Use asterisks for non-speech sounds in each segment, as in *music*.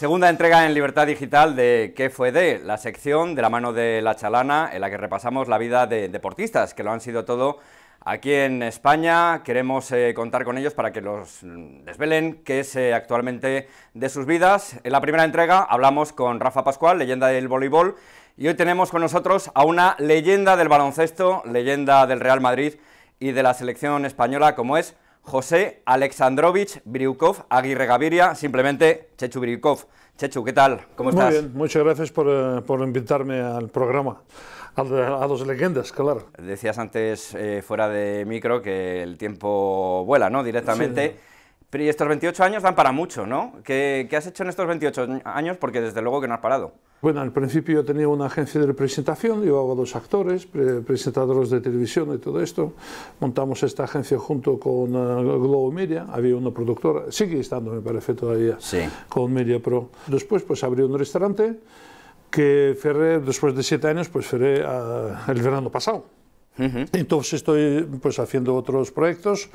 Segunda entrega en Libertad Digital de ¿Qué fue de? La sección de la mano de la chalana en la que repasamos la vida de deportistas, que lo han sido todo aquí en España. Queremos eh, contar con ellos para que los mm, desvelen qué es eh, actualmente de sus vidas. En la primera entrega hablamos con Rafa Pascual, leyenda del voleibol, y hoy tenemos con nosotros a una leyenda del baloncesto, leyenda del Real Madrid y de la selección española, como es José Alexandrovich Briukov Aguirre Gaviria, simplemente Chechu Briukov. Chechu, ¿qué tal? ¿Cómo estás? Muy bien, muchas gracias por, eh, invitarme al programa. A, Dos los leyendas, claro. Decías antes, eh, fuera de micro, que el tiempo vuela, ¿no? Directamente. y estos 28 años dan para mucho, ¿no? ¿Qué, ¿Qué has hecho en estos 28 años? Porque desde luego que no has parado. Bueno, al principio yo tenía una agencia de representación, llevaba dos actores, presentadores de televisión y todo esto. Montamos esta agencia junto con eh, Globo Media, había una productora, sigue estando me parece todavía, con Media Pro. Después pues abrí un restaurante que ferré después de siete años, pues cerré ah, el verano pasado. Entonces estoy pues haciendo otros proyectos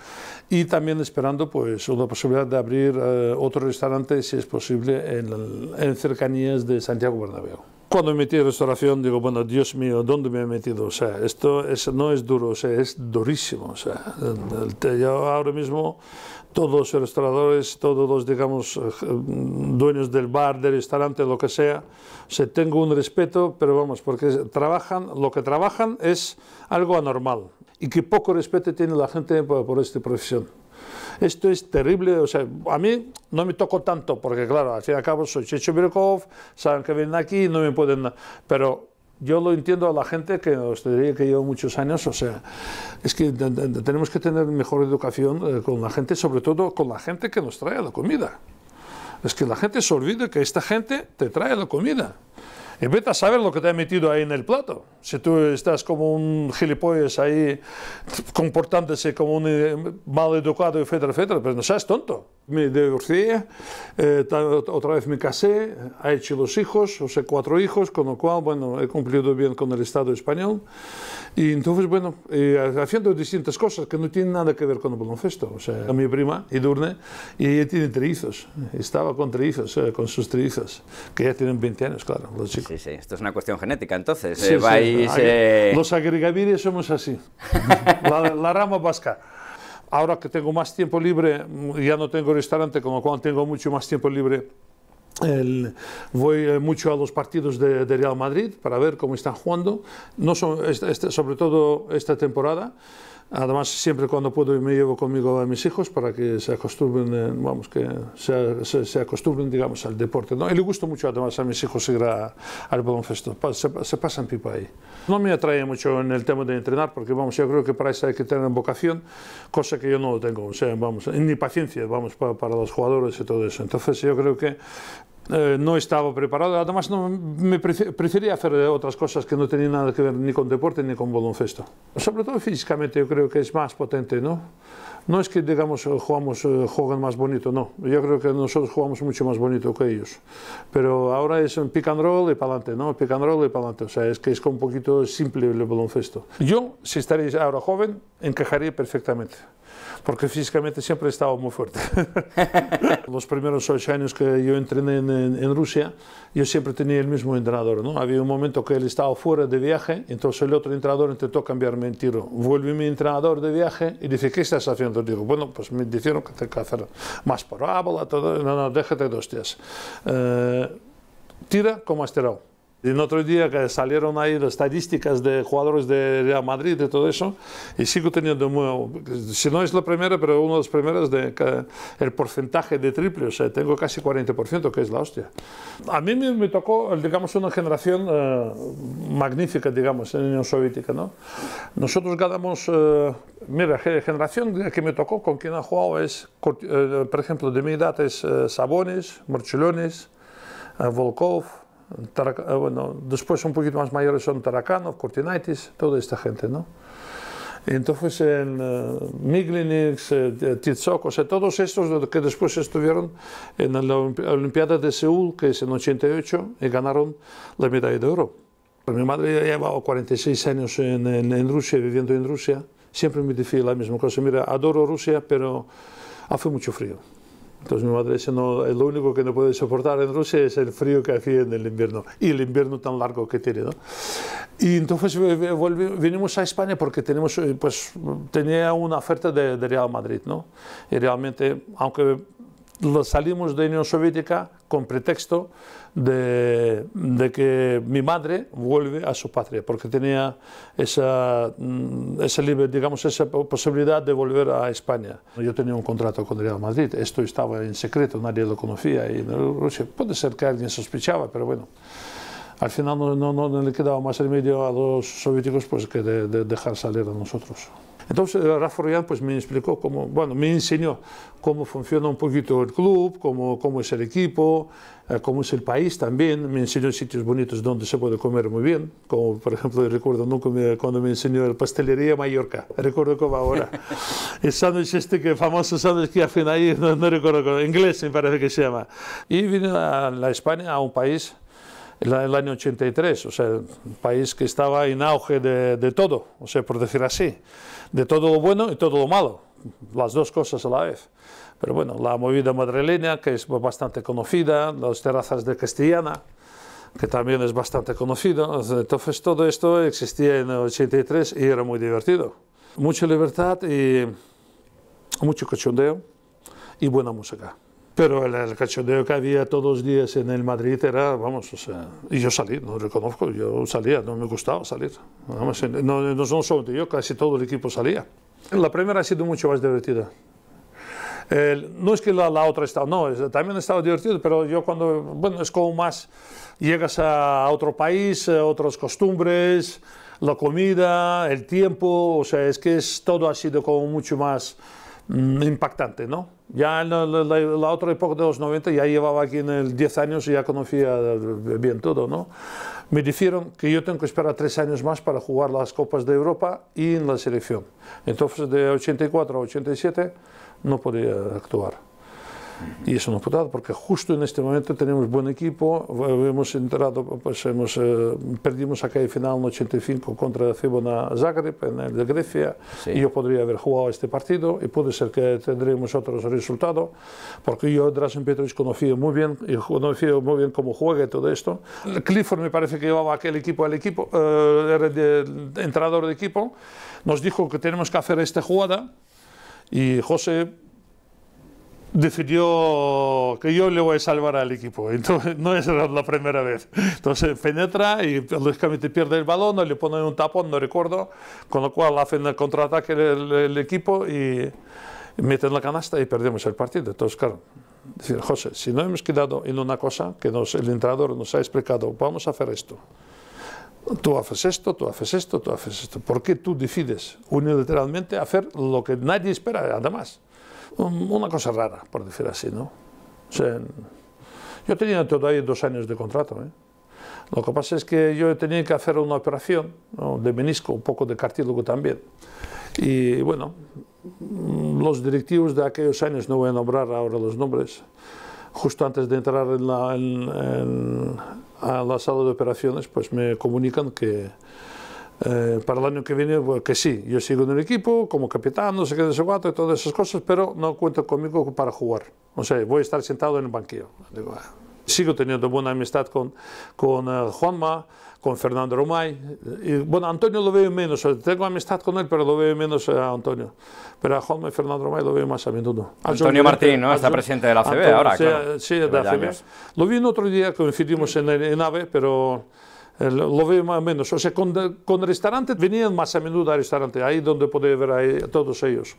y también esperando pues una posibilidad de abrir eh, otro restaurante si es posible en, en cercanías de Santiago Bernabéu cuando me metí en restauración, digo, bueno, Dios mío, ¿dónde me he metido? O sea, esto no es duro, o sea, es durísimo. O sea, yo ahora mismo todos los restauradores, todos los, digamos, eh, dueños del bar, del restaurante, lo que sea, se tengo un respeto, pero vamos, porque trabajan, lo que trabajan es algo anormal y que poco respeto tiene la gente por, por esta profesión. Esto es terrible, o sea, a mí no me tocó tanto, porque claro, al fin y al cabo soy Checho Birkov saben que vienen aquí y no me pueden... Pero yo lo entiendo a la gente que os diría que llevo muchos años, o sea, es que tenemos que tener mejor educación eh, con la gente, sobre todo con la gente que nos trae la comida. Es que la gente se olvida que esta gente te trae la comida y eh, vete a saber lo que te ha metido ahí en el plato. Si tú estás como un gilipollas ahí comportándose como un eh, mal educado, etcétera, etcétera, pero pues no seas tonto. Me divorcié, eh, otra vez me casé, he hecho los hijos, o sea, cuatro hijos, con lo cual, bueno, he cumplido bien con el Estado español. Y entonces, bueno, haciendo distintas cosas que no tienen nada que ver con el baloncesto. O sea, a mi prima, Idurne, y ella tiene trizos, estaba con trizos, con sus trizos, que ya tienen 20 años, claro, los chicos sí, sí. Esto es una cuestión genética, entonces. Eh, los agregavires somos así. *laughs* la, rama vasca. Ahora que tengo más tiempo libre, mm, ya no tengo restaurante, como cuando tengo mucho más tiempo libre, voy eh, mucho a los partidos de, Real Madrid para ver cómo están jugando, no este, este, sobre todo esta temporada. Además, siempre cuando puedo me llevo conmigo a mis hijos para que se acostumbren, eh, vamos, que se, se, acostumbren, digamos, al deporte. ¿no? Y le gusta mucho, además, a mis hijos ir al baloncesto. Se, se, pasan pipa ahí. No me atrae mucho en el tema de entrenar, porque, vamos, yo creo que para eso hay que tener vocación, cosa que yo no tengo, vamos, ni paciencia, vamos, para, para los jugadores y todo eso. Entonces, yo creo que Eh, no estaba preparado, además no, me prefería hacer otras cosas que no tenían nada que ver ni con deporte ni con baloncesto. Sobre todo físicamente yo creo que es más potente, ¿no? No es que digamos eh, jugamos eh, juegan más bonito, no. Yo creo que nosotros jugamos mucho más bonito que ellos. Pero ahora es un pick and roll y para adelante, ¿no? Pick and roll y para adelante. O sea, es que es un poquito simple el baloncesto. Yo, si estaréis ahora joven, encajaría perfectamente. Porque físicamente siempre he estado muy fuerte. *laughs* Los primeros ocho años que yo entrené en, Rusia, yo siempre tenía el mismo entrenador. ¿no? Había un momento que él estaba fuera de viaje, entonces el otro entrenador intentó cambiarme el tiro. Vuelve mi entrenador de viaje y dice, ¿qué estás haciendo? cuando digo, bueno, pues me dijeron que tengo que hacer más parábola, todo, no, no, déjate de hostias. Eh, tira como has tirado En otro día que salieron ahí las estadísticas de jugadores de Real Madrid y todo eso, y sigo teniendo, muy, si no es la primera, pero una de las primeras, de, el porcentaje de triple, o sea, tengo casi 40%, que es la hostia. A mí me, me tocó, digamos, una generación eh, magnífica, digamos, en la Unión Soviética, ¿no? Nosotros ganamos, eh, mira, generación que me tocó, con quien ha jugado es, eh, por ejemplo, de mi edad es eh, Sabones, Marchelones, Volkov, eh, bueno, después un poquito más mayores son Tarakanov, Cortinaitis, toda esta gente, ¿no? Entonces, en eh, Miglinix, o sea, eh, e todos estos que después estuvieron en la Olimpiada de Seúl, que es en 88, y e e ganaron la medalla de oro. Pues mi madre ya llevaba 46 años en, Rusia, viviendo en Rusia. Siempre me decía la misma cosa, mira, adoro Rusia, pero hace mucho frío. Entonces mi madre dice, no, lo único que no puede soportar en Rusia es el frío que hacía en el invierno y el invierno tan largo que tiene. ¿no? Y entonces eh, eh, vinimos a España porque tenemos, eh, pues, tenía una oferta de, de Real Madrid. ¿no? Y realmente, aunque salimos de la Unión Soviética con pretexto de, que mi madre vuelve a su patria, porque tenía esa, mm, digamos, esa posibilidad de volver a España. Yo tenía un contrato con Real Madrid, esto estaba en secreto, nadie lo conocía, y Rusia, puede ser que alguien sospechaba, pero bueno. Al final no, le quedaba más remedio a los soviéticos pues, que de dejar salir a nosotros. Entonces eh, Rafa pues me explicó cómo, bueno, me enseñó cómo funciona un poquito el club, cómo, cómo es el equipo, eh, cómo es el país también. Me enseñó sitios bonitos donde se puede comer muy bien, como por ejemplo recuerdo nunca cuando me enseñó la pastelería Mallorca, recuerdo cómo ahora. *laughs* el sándwich este que famoso sándwich que hacen ahí, no, recuerdo, inglés me parece que se llama. Y vine a, España, a un país en el año 83, o sea, un país que estaba en auge de, de todo, o sea, por decir así de todo lo bueno y todo lo malo, las dos cosas a la vez. Pero bueno, la movida madrileña, que es bastante conocida, las terrazas de Castellana, que también es bastante conocido. Entonces todo esto existía en el 83 y era muy divertido. Mucha libertad y mucho cachondeo y buena música. Pero el, cachondeo que había todos los días en el Madrid era, vamos, o sea, y yo salí, no reconozco, yo salía, no me gustaba salir. Vamos, no, no, solo yo, casi todo el equipo salía. La primera ha sido mucho más divertida. no es que la, otra estaba, no, es, también estaba divertido, pero yo cuando, bueno, es como más, llegas a otro país, eh, otras costumbres, la comida, el tiempo, o sea, es que es, todo ha sido como mucho más Mm, impactante, ¿no? Ya en la, otra época de los 90 ya llevaba aquí en el 10 años y ya conocía bien todo, ¿no? Me dijeron que yo tengo que esperar tres años más para jugar las Copas de Europa y en la selección. Entonces de 84 a 87 no podía actuar. Y eso nos porque justo en este momento tenemos buen equipo, eh, hemos entrado, pues hemos, eh, perdimos acá final en 85 contra Cibona Zagreb, en el de Grecia, y yo podría haber jugado este partido y puede ser que tendríamos otros resultados, porque yo Drazen Petrovic conocía muy bien, y muy bien cómo juega y todo esto. Clifford me parece que llevaba aquel equipo al equipo, eh, era el entrenador de equipo, nos dijo que tenemos que hacer esta jugada, y José decidió que yo le voy a salvar al equipo. *laughs* Entonces, no es la primera vez. Entonces penetra y lógicamente pierde el balón, le ponen un tapón, no recuerdo, con lo cual hacen el contraataque el, equipo y meten la canasta y perdemos el partido. Entonces, claro, decir, José, si no hemos quedado en una cosa que el entrenador nos ha explicado, vamos a hacer esto. Tú haces esto, tú haces esto, tú haces esto. ¿Por qué tú decides unilateralmente hacer lo que nadie espera, además? una cosa rara, por decir así, ¿no? yo tenía todavía dos años de contrato, ¿eh? Lo que pasa es que yo tenía que hacer una operación de menisco, un poco de cartílago también. Y bueno, los directivos de aquellos años, no voy a nombrar ahora los nombres, justo antes de entrar en la, a la sala de operaciones, pues me comunican que eh, para el año que viene, que sí, yo sigo en el equipo como capitán, no sé qué, de ese guato y todas esas cosas, pero no cuento conmigo para jugar. O sea, voy a estar sentado en el banquillo. Ah". Sigo teniendo buena amistad con, con eh, Juanma, con Fernando Romay. Y, bueno, Antonio lo veo menos, tengo amistad con él, pero lo veo menos a Antonio. Pero a Juanma y Fernando Romay lo veo más a menudo. Antonio Martín, ¿no? Está presidente de la CB ahora, claro. sí de la Lo vi en otro día, coincidimos en, en AVE, pero... Eh, lo veo más o menos. O sea, con, con restaurantes venían más a menudo al restaurante, ahí donde podía ver a, eh, todos ellos.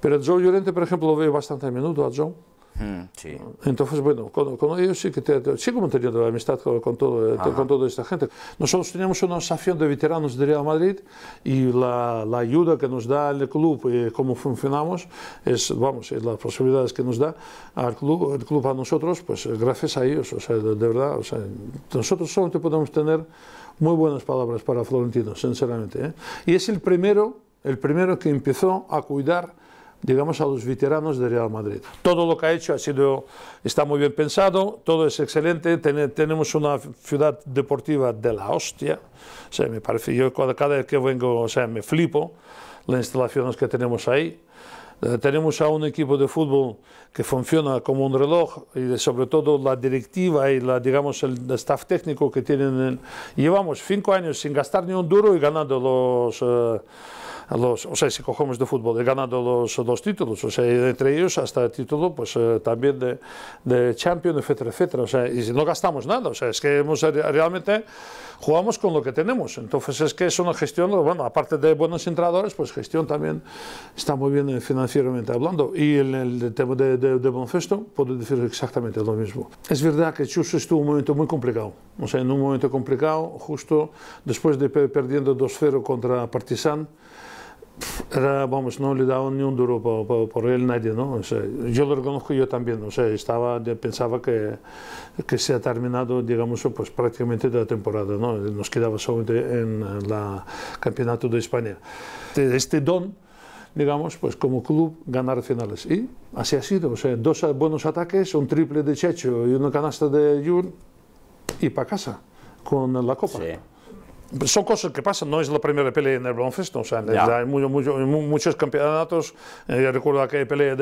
Pero Joe Llorente, por ejemplo, lo veo bastante a menudo a Joe. Mm, sí. Entonces, bueno, con, ellos sí que te, amistad con, todo, eh, con, toda esta gente. Nosotros teníamos una asociación de veteranos de Real Madrid y la, ayuda que nos da el club y eh, cómo funcionamos, es, vamos, es las posibilidades que nos da club, el club a nosotros, pues eh, gracias a ellos, o sea, de, verdad, o sea, nosotros solamente podemos tener muy buenas palabras para Florentino, sinceramente. Y es el primero, el primero que empezó a cuidar digamos, a los veteranos de Real Madrid. Todo lo que ha hecho ha sido, está muy bien pensado, todo es excelente, tenemos una ciudad deportiva de la hostia, o sea, me parece, yo cada, vez que vengo, o sea, me flipo las instalaciones que tenemos ahí. Eh, tenemos a un equipo de fútbol que funciona como un reloj y sobre todo la directiva y la, digamos, el staff técnico que tienen. llevamos cinco años sin gastar ni un duro y ganando los... Eh, o sea, si cogemos de fútbol, ganando los dos títulos, o sea, entre ellos hasta el título, pues eh, también de, de Champions, etcétera, etcétera, sea, y no gastamos nada, o sea, es que realmente jugamos con lo que tenemos, entonces es que es una gestión, bueno, aparte de buenos entrenadores, pues gestión también está muy bien eh, financieramente hablando, y en el tema de, de, de Bonfesto puedo decir exactamente lo mismo. Es verdad que Chuso estuvo un momento muy complicado, o sea, en un momento complicado, justo después de perdiendo 2-0 contra Partizan, era, vamos, non lle daban ni un duro por, por, por él nadie, non? O sea, yo lo reconozco yo también, o sea, estaba, pensaba que, que se ha terminado, digamos, pues prácticamente da temporada, non? Nos quedaba solamente en la campeonato de España. Este don, digamos, pues como club ganar finales. Y así ha sido, o sea, dos buenos ataques, un triple de Checho y una canasta de Jun y para casa con la Copa. Sí. son cosas que pasan, no es la primera pelea en el baloncesto, o sea, hay muchos campeonatos, eh, recuerdo aquella pelea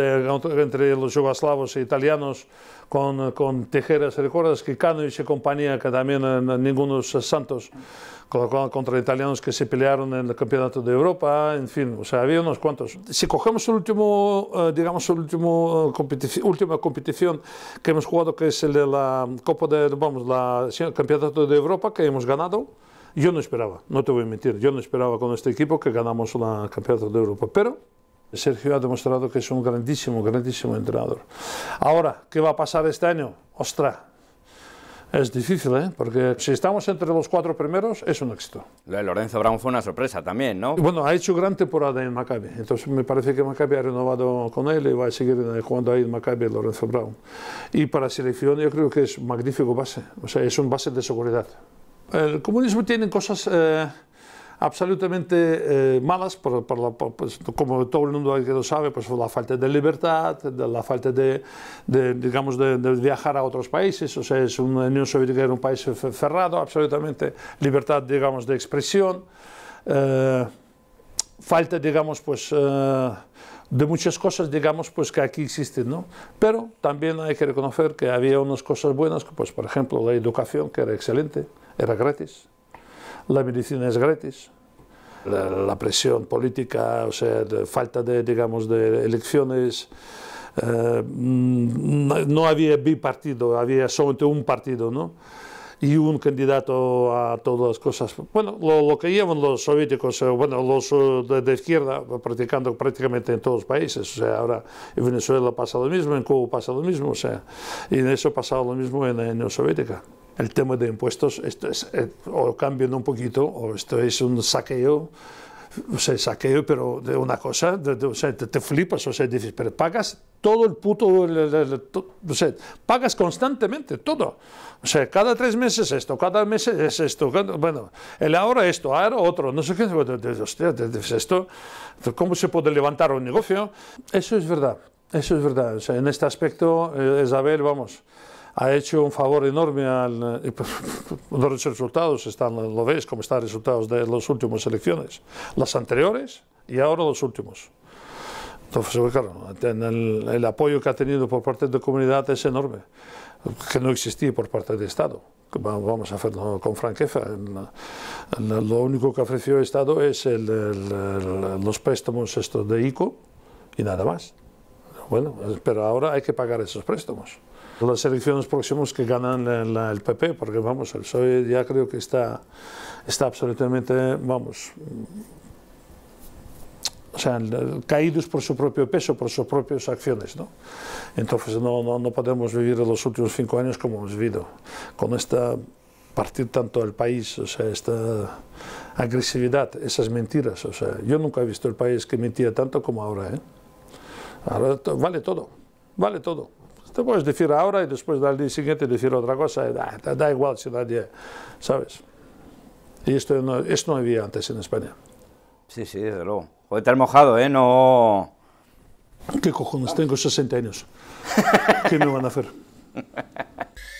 entre los yugoslavos e italianos con, con Tijeras, recuerdas que cano y compañía, que también en eh, ningunos santos contra, contra italianos que se pelearon en el campeonato de Europa, en fin, o sea, había unos cuantos. Si cogemos el último, eh, digamos, el último eh, última competición que hemos jugado, que es el de la Copa de, vamos, la, el campeonato de Europa, que hemos ganado, yo no esperaba, no te voy a mentir, yo no esperaba con este equipo que ganamos la Campeonato de Europa, pero Sergio ha demostrado que es un grandísimo, grandísimo entrenador. Ahora, ¿qué va a pasar este año? ¡Ostras! Es difícil, ¿eh? porque si estamos entre los cuatro primeros, es un éxito. Lo de Lorenzo Brown fue una sorpresa también, ¿no? Bueno, ha hecho gran temporada en Maccabi, entonces me parece que Maccabi ha renovado con él y va a seguir eh, jugando ahí en Maccabi Lorenzo Brown. Y para selección yo creo que es magnífico base, o sea, es un base de seguridad el comunismo tiene cosas eh, absolutamente eh, malas, pues, como todo el mundo que lo sabe, pues la falta de libertad, la falta de, digamos, de, viajar a otros países, o sea, es Unión Soviética un país cerrado, absolutamente, libertad, digamos, de expresión, eh, falta, digamos, pues de muchas cosas, digamos, pues que aquí existen, ¿no? Pero también hay que reconocer que había unas cosas buenas, pues por ejemplo la educación, que era excelente, era gratis, la medicina es gratis, la, presión política, o sea, falta de, digamos, de elecciones, eh, mm, no, no había bipartido, había solamente un partido, ¿no? y un candidato a todas las cosas. Bueno, lo, que llevan los soviéticos, eh, bueno, los eh, de, izquierda, practicando prácticamente en todos los países. O sea, ahora en Venezuela pasa lo mismo, en Cuba pasa lo mismo, o sea, y en eso pasaba lo mismo en la Unión Soviética. El tema de impuestos, esto es, eh, o cambian un poquito, o esto es un saqueo o sea, saqueo, pero de una cosa, o sea, te, flipas, o sea, dices, pero pagas todo el puto, o sea, pagas constantemente todo. O sea, cada tres meses esto, cada mes es esto, bueno, el ahora esto, ahora otro, no sé qué, hostia, esto, ¿cómo se puede levantar un negocio? Eso es verdad, eso es verdad, o sea, en este aspecto, Isabel, eh, vamos, ha hecho un favor enorme al, eh, pues, *laughs* los resultados están, lo veis como están los resultados de las últimas elecciones, las anteriores y ahora los últimos. Entonces, pues, claro, el, apoyo que ha tenido por parte de comunidad es enorme, que no existía por parte del Estado vamos a hacerlo con franqueza. Lo único que ofreció el Estado es los préstamos estos de ICO y nada más. Bueno, pero ahora hay que pagar esos préstamos. Las elecciones próximas que ganan el, PP, porque vamos, el PSOE ya creo que está, está absolutamente, vamos, o sea, caídos por su propio peso, por sus propias acciones. ¿no? Entonces no, no, no podemos vivir los últimos cinco años como hemos vivido, con esta partir tanto del país, o sea, esta agresividad, esas mentiras. O sea, yo nunca he visto el país que mentía tanto como ahora. ¿eh? vale todo, vale todo. Te puedes decir ahora y después al día siguiente decir otra cosa, eh, da, da igual si nadie, ¿sabes? Y esto no, esto no había antes en España. Sí, sí, desde luego. Joder, te has mojado, ¿eh? No... ¿Qué cojones? Tengo 60 años. ¿Qué me van a hacer? *laughs*